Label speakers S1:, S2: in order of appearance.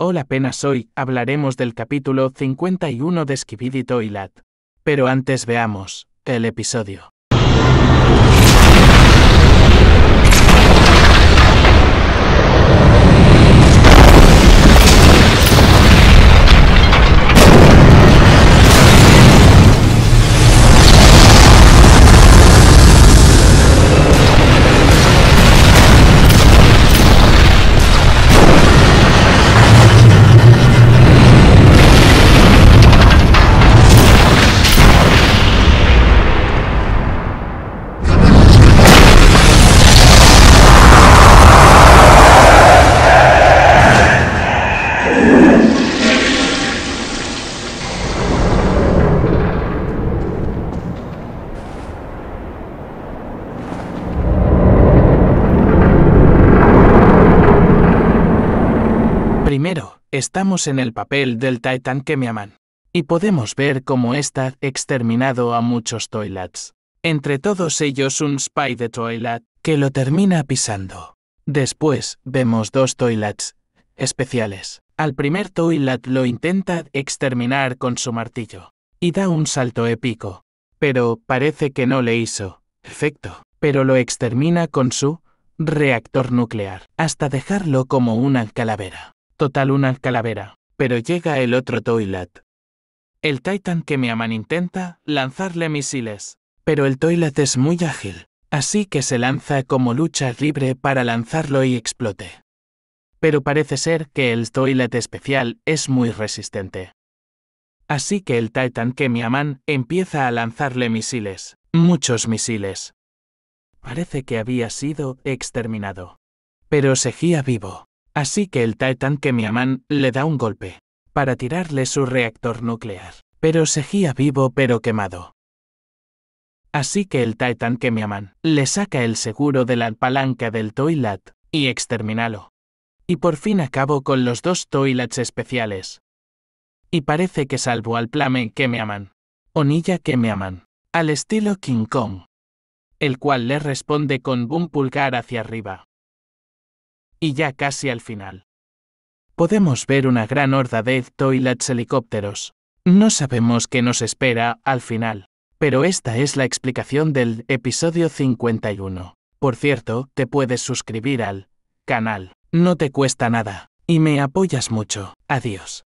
S1: Hola apenas hoy hablaremos del capítulo 51 de y Toilat. Pero antes veamos el episodio. Estamos en el papel del Titan que me aman. Y podemos ver cómo está exterminado a muchos toilets Entre todos ellos un spy de Toilet que lo termina pisando. Después, vemos dos toilets especiales. Al primer toilet lo intenta exterminar con su martillo. Y da un salto épico. Pero parece que no le hizo efecto. Pero lo extermina con su reactor nuclear, hasta dejarlo como una calavera. Total una calavera. Pero llega el otro Toilet. El Titan que me aman intenta lanzarle misiles. Pero el Toilet es muy ágil, así que se lanza como lucha libre para lanzarlo y explote. Pero parece ser que el Toilet especial es muy resistente. Así que el Titan que me aman empieza a lanzarle misiles, muchos misiles. Parece que había sido exterminado. Pero seguía vivo. Así que el Titan que me aman, le da un golpe para tirarle su reactor nuclear, pero seguía vivo pero quemado. Así que el Titan que me aman, le saca el seguro de la palanca del Toilat y exterminalo. Y por fin acabo con los dos Toilats especiales. Y parece que salvo al Plame que me aman. Onilla que me aman. Al estilo King Kong. El cual le responde con boom pulgar hacia arriba y ya casi al final. Podemos ver una gran horda de Toilets helicópteros. No sabemos qué nos espera al final, pero esta es la explicación del episodio 51. Por cierto, te puedes suscribir al canal, no te cuesta nada, y me apoyas mucho. Adiós.